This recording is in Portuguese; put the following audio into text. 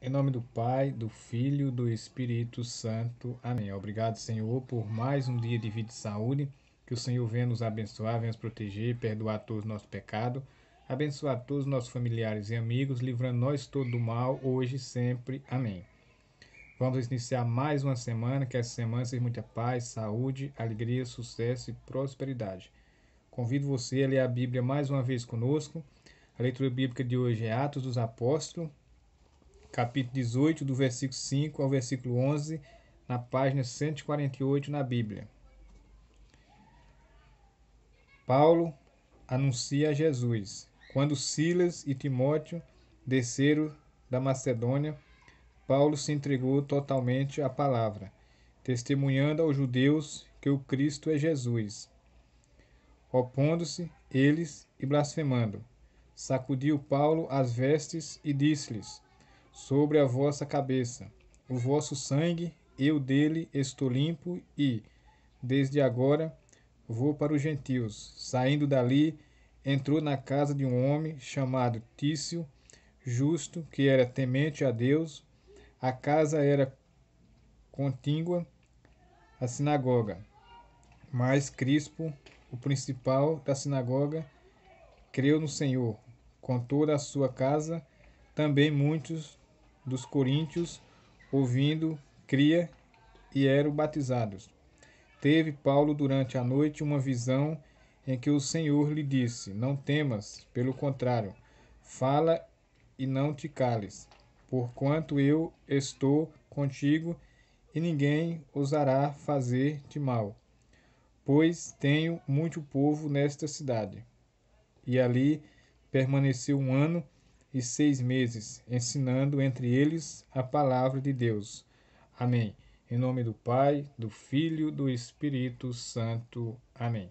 Em nome do Pai, do Filho, do Espírito Santo. Amém. Obrigado, Senhor, por mais um dia de vida e saúde. Que o Senhor venha nos abençoar, venha nos proteger, perdoar todos os nossos pecados, abençoar todos os nossos familiares e amigos, livrando nós todo do mal, hoje e sempre. Amém. Vamos iniciar mais uma semana, que essa semana seja muita paz, saúde, alegria, sucesso e prosperidade. Convido você a ler a Bíblia mais uma vez conosco. A leitura bíblica de hoje é Atos dos Apóstolos, capítulo 18, do versículo 5 ao versículo 11, na página 148 na Bíblia. Paulo anuncia a Jesus. Quando Silas e Timóteo desceram da Macedônia, Paulo se entregou totalmente à palavra, testemunhando aos judeus que o Cristo é Jesus. Opondo-se eles e blasfemando, sacudiu Paulo as vestes e disse-lhes: sobre a vossa cabeça. O vosso sangue, eu dele estou limpo e, desde agora, vou para os gentios. Saindo dali, entrou na casa de um homem chamado Tício, justo, que era temente a Deus. A casa era contíngua à sinagoga, mas Crispo, o principal da sinagoga, creu no Senhor. Com toda a sua casa, também muitos dos coríntios, ouvindo, cria e eram batizados. Teve Paulo durante a noite uma visão em que o Senhor lhe disse: Não temas, pelo contrário, fala e não te cales, porquanto eu estou contigo e ninguém ousará fazer-te mal, pois tenho muito povo nesta cidade. E ali permaneceu um ano e seis meses, ensinando entre eles a palavra de Deus. Amém. Em nome do Pai, do Filho, do Espírito Santo. Amém.